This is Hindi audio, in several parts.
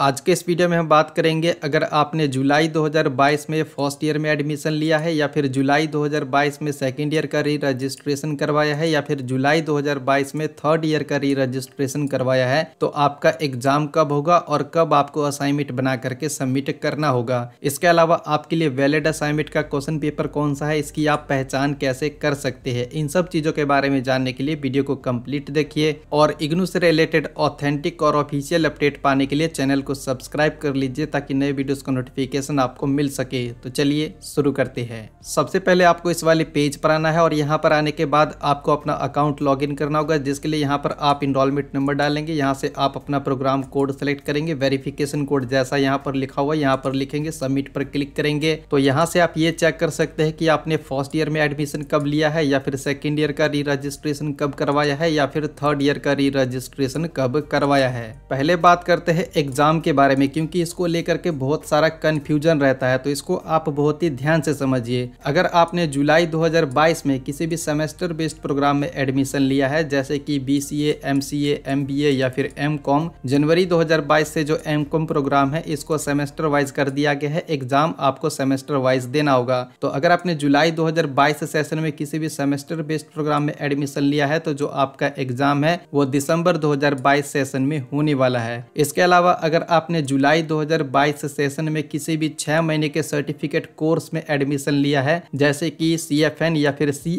आज के इस वीडियो में हम बात करेंगे अगर आपने जुलाई 2022 में फर्स्ट ईयर में एडमिशन लिया है या फिर जुलाई 2022 में सेकेंड ईयर का री रजिस्ट्रेशन करवाया है या फिर जुलाई 2022 में थर्ड ईयर का री रजिस्ट्रेशन करवाया है तो आपका एग्जाम कब होगा और कब आपको असाइनमेंट बना करके सबमिट करना होगा इसके अलावा आपके लिए वैलिड असाइनमेंट का क्वेश्चन पेपर कौन सा है इसकी आप पहचान कैसे कर सकते हैं इन सब चीज़ों के बारे में जानने के लिए वीडियो को कम्प्लीट देखिए और इग्नू से रिलेटेड ऑथेंटिक और ऑफिशियल अपडेट पाने के लिए चैनल को सब्सक्राइब कर लीजिए ताकि नए वीडियोस का नोटिफिकेशन आपको मिल सके तो चलिए शुरू करते हैं सबसे पहले आपको इस वाले पेज पर आना है और यहाँ पर आने के बाद आपको अपना अकाउंट लॉगिन करना होगा जिसके लिए यहाँ पर आप इनरोलमेंट नंबर डालेंगे यहाँ से आप अपना प्रोग्राम कोड सेलेक्ट करेंगे वेरिफिकेशन कोड जैसा यहाँ पर लिखा हुआ यहाँ पर लिखेंगे सबमिट पर क्लिक करेंगे तो यहाँ से आप ये चेक कर सकते हैं कि आपने फर्स्ट ईयर में एडमिशन कब लिया है या फिर सेकेंड ईयर का री रजिस्ट्रेशन कब करवाया है या फिर थर्ड ईयर का री रजिस्ट्रेशन कब करवाया है पहले बात करते हैं एग्जाम के बारे में क्योंकि इसको लेकर के बहुत सारा कन्फ्यूजन रहता है तो इसको आप बहुत ही ध्यान से समझिए अगर आपने जुलाई 2022 में किसी भी सेमेस्टर बेस्ड प्रोग्राम में एडमिशन लिया है जैसे कि B C A M C A M B A या फिर एम कॉम जनवरी 2022 से जो एम कॉम प्रोग्राम है इसको सेमेस्टर वाइज कर दिया गया है एग्जाम आपको सेमेस्टर वाइज देना होगा तो अगर आपने जुलाई 2022 सेशन में किसी भी सेमेस्टर बेस्ड प्रोग्राम में एडमिशन लिया है तो जो आपका एग्जाम है वो दिसंबर 2022 सेशन में होने वाला है इसके अलावा अगर अगर आपने जुलाई 2022 सेशन में किसी भी छह महीने के सर्टिफिकेट कोर्स में एडमिशन लिया है जैसे कि सी या फिर सी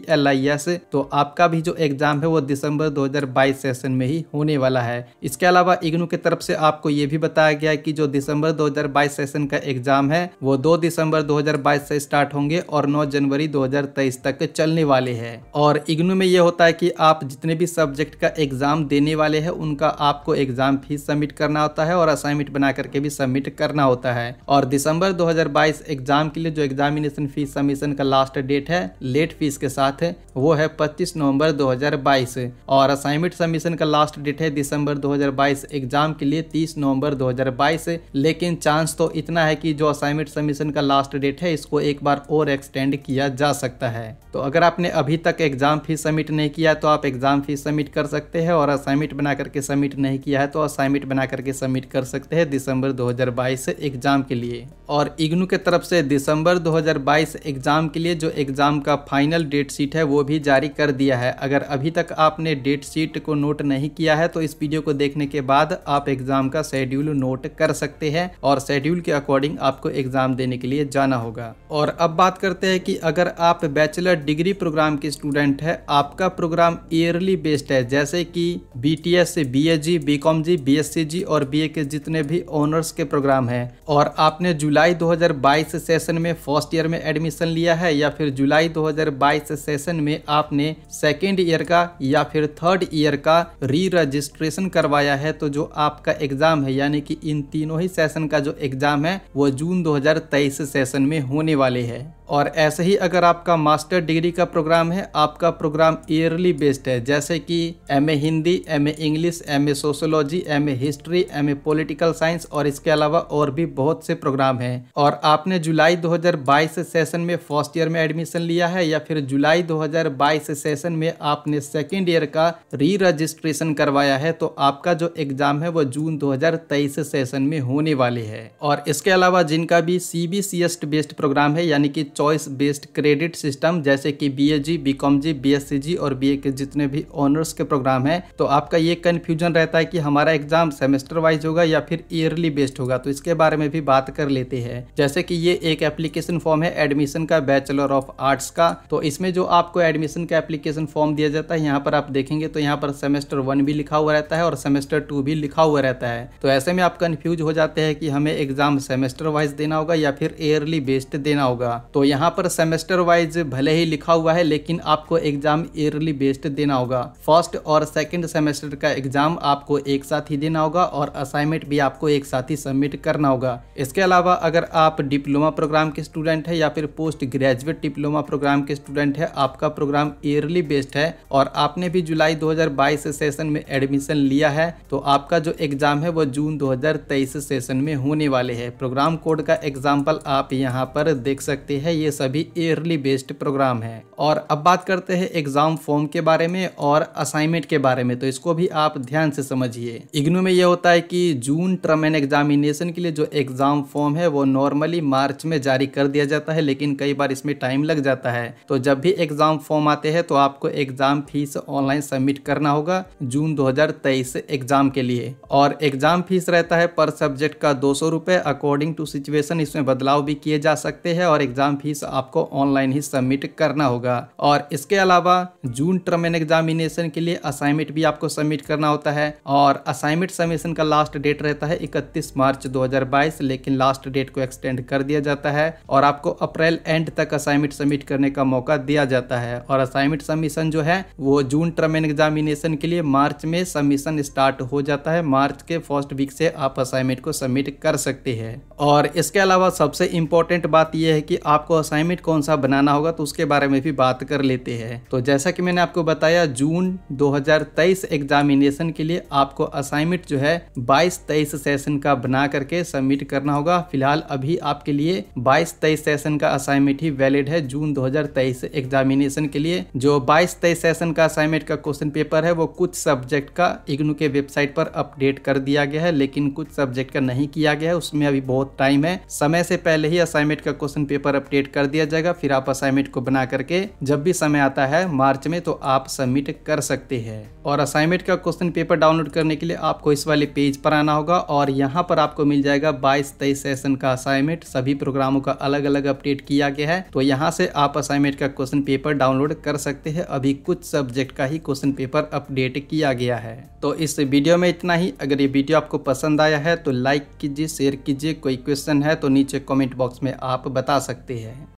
तो आपका भी जो एग्जाम है वो दिसंबर 2022 सेशन में ही होने वाला है इसके अलावा इग्नू की तरफ से आपको ये भी बताया गया कि जो दिसंबर 2022 सेशन का एग्जाम है वो दो दिसंबर दो से स्टार्ट होंगे और नौ जनवरी दो तक चलने वाले है और इग्नू में ये होता है की आप जितने भी सब्जेक्ट का एग्जाम देने वाले हैं उनका आपको एग्जाम फीस सबमिट करना होता है और असाइन असाइनमेंट बना करके भी सबमिट करना होता है और दिसंबर 2022 एग्जाम के लिए जो एग्जामिनेशन फीस सबमिशन का लास्ट डेट है लेट फीस के साथ वो है 25 नवंबर 2022 और असाइनमेंट सबमिशन का लास्ट डेट है दिसंबर 2022 एग्जाम के लिए 30 नवंबर 2022 लेकिन चांस तो इतना है कि जो असाइनमेंट सबमिशन का लास्ट डेट है इसको एक बार और एक्सटेंड किया जा सकता है तो अगर आपने अभी तक एग्जाम फीस सबमिट नहीं किया तो आप एग्जाम फीस सबमिट कर सकते हैं और असाइनमेंट बना करके सबमिट नहीं किया है तो असाइनमेंट बना करके सबमिट कर सकते सकते हैं दिसंबर 2022 एग्ज़ाम के लिए और इग्नू के तरफ से दिसंबर 2022 एग्ज़ाम के लिए जो एग्ज़ाम का फाइनल डेट शीट है वो भी जारी कर दिया है अगर अभी तक आपने डेट शीट को नोट नहीं किया है तो इस वीडियो को देखने के बाद आप एग्ज़ाम का शेड्यूल नोट कर सकते हैं और शेड्यूल के अकॉर्डिंग आपको एग्ज़ाम देने के लिए जाना होगा और अब बात करते हैं कि अगर आप बैचलर डिग्री प्रोग्राम के स्टूडेंट है आपका प्रोग्राम ईयरली बेस्ड है जैसे कि B T S B A G B com G B S C G और बी ए के जितने जितने भी ऑनर्स के प्रोग्राम हैं और आपने जुलाई 2022 सेशन में फर्स्ट ईयर में एडमिशन लिया है या फिर जुलाई 2022 सेशन में आपने सेकेंड ईयर का या फिर थर्ड ईयर का री रजिस्ट्रेशन करवाया है तो जो आपका एग्ज़ाम है यानी कि इन तीनों ही सेशन का जो एग्ज़ाम है वो जून दो सेशन में होने वाले है और ऐसे ही अगर आपका मास्टर डिग्री का प्रोग्राम है आपका प्रोग्राम ईयरली बेस्ड है जैसे कि M A Hindi M A English M A sociology M A history M A political science और इसके अलावा और भी बहुत से प्रोग्राम हैं और आपने जुलाई 2022 से सेशन में फर्स्ट ईयर में एडमिशन लिया है या फिर जुलाई 2022 से सेशन में आपने सेकेंड ईयर का री रजिस्ट्रेशन करवाया है तो आपका जो एग्जाम है वो जून दो से सेशन में होने वाली है और इसके अलावा जिनका भी सी बी बेस्ड प्रोग्राम है यानी कि चॉइस बेस्ड क्रेडिट सिस्टम जैसे कि B A G B com G B S C G और बी ए के जितने भी ऑनर्स के प्रोग्राम हैं तो आपका ये कन्फ्यूजन रहता है कि हमारा एग्जाम सेमेस्टर वाइज होगा या फिर ईयरली बेस्ड होगा तो इसके बारे में भी बात कर लेते हैं जैसे कि ये एक एप्लीकेशन फॉर्म है एडमिशन का बैचलर ऑफ आर्ट्स का तो इसमें जो आपको एडमिशन का एप्लीकेशन फॉर्म दिया जाता है यहाँ पर आप देखेंगे तो यहाँ पर सेमेस्टर वन भी लिखा हुआ रहता है और सेमेस्टर टू भी लिखा हुआ रहता है तो ऐसे में आप कन्फ्यूज हो जाते हैं कि हमें एग्जाम सेमेस्टर वाइज देना होगा या फिर ईयरली बेस्ड देना होगा तो यहाँ पर सेमेस्टर वाइज भले ही लिखा हुआ है लेकिन आपको एग्जाम ईयरली बेस्ड देना होगा फर्स्ट और सेकेंड सेमेस्टर का एग्जाम आपको एक साथ ही देना होगा और असाइनमेंट भी आपको एक साथ ही सबमिट करना होगा इसके अलावा अगर आप डिप्लोमा प्रोग्राम के स्टूडेंट है या फिर पोस्ट ग्रेजुएट डिप्लोमा प्रोग्राम के स्टूडेंट है आपका प्रोग्राम ईयरली बेस्ड है और आपने भी जुलाई 2022 सेशन में एडमिशन लिया है तो आपका जो एग्जाम है वो जून 2023 सेशन में होने वाले है प्रोग्राम कोड का एग्जाम्पल आप यहाँ पर देख सकते हैं ये सभी ईयरली बेस्ड प्रोग्राम है और अब बात करते हैं एग्जाम फॉर्म के बारे में और असाइनमेंट के बारे में तो इसको भी आप ध्यान से समझिए इग्नू में यह होता है कि जून ट्रम एंड एग्जामिनेशन के लिए जो एग्जाम फॉर्म है वो नॉर्मली मार्च में जारी कर दिया जाता है लेकिन कई बार इसमें टाइम लग जाता है तो जब भी एग्जाम फॉर्म आते हैं तो आपको एग्जाम फीस ऑनलाइन सबमिट करना होगा जून 2023 एग्जाम के लिए और एग्जाम फीस रहता है पर सब्जेक्ट का दो सौ अकॉर्डिंग टू सिचुएशन इसमें बदलाव भी किए जा सकते हैं और एग्जाम फीस आपको ऑनलाइन ही सबमिट करना होगा और इसके अलावा जून टर्म एंड एग्जामिनेशन के लिए असाइनमेंट भी आपको सबमिट करना होता है और असाइनमेंट सबमिशन का लास्ट डेट रहता है इकतीस मार्च 2022 लेकिन लास्ट डेट को एक्सटेंड कर दिया जाता है और आपको अप्रैल एंड तक असाइनमेंट सबमिट करने का मौका दिया जाता है और असाइनमेंट सबमिशन जो है वो जून टर्म एंड एग्जामिनेशन के लिए मार्च में सबमिशन स्टार्ट हो जाता है मार्च के फर्स्ट वीक से आप असाइनमेंट को सबमिट कर सकते हैं और इसके अलावा सबसे इम्पोर्टेंट बात यह है कि आपको आपको असाइनमेंट कौन सा बनाना होगा तो उसके बारे में भी बात कर लेते हैं तो जैसा कि मैंने आपको बताया जून 2023 एग्जामिनेशन के लिए आपको असाइनमेंट जो है 22-23 सेशन का बना करके सबमिट करना होगा फिलहाल अभी आपके लिए 22-23 सेशन का असाइनमेंट ही वैलिड है जून 2023 एग्जामिनेशन के लिए जो 22-23 सेशन का असाइनमेंट का क्वेश्चन पेपर है वो कुछ सब्जेक्ट का इग्नू के वेबसाइट पर अपडेट कर दिया गया है लेकिन कुछ सब्जेक्ट का नहीं किया गया है उसमें अभी बहुत टाइम है समय से पहले ही असाइनमेंट का क्वेश्चन पेपर अपडेट अपडेट कर दिया जाएगा फिर आप असाइनमेंट को बना करके जब भी समय आता है मार्च में तो आप सबमिट कर सकते हैं और असाइनमेंट का क्वेश्चन पेपर डाउनलोड करने के लिए आपको इस वाले पेज पर आना होगा और यहाँ पर आपको मिल जाएगा बाईस तेईस सेशन का असाइनमेंट सभी प्रोग्रामों का अलग अलग अपडेट किया गया है तो यहाँ से आप असाइनमेंट का क्वेश्चन पेपर डाउनलोड कर सकते हैं अभी कुछ सब्जेक्ट का ही क्वेश्चन पेपर अपडेट किया गया है तो इस वीडियो में इतना ही अगर ये वीडियो आपको पसंद आया है तो लाइक कीजिए शेयर कीजिए कोई क्वेश्चन है तो नीचे कॉमेंट बॉक्स में आप बता सकते हैं যায়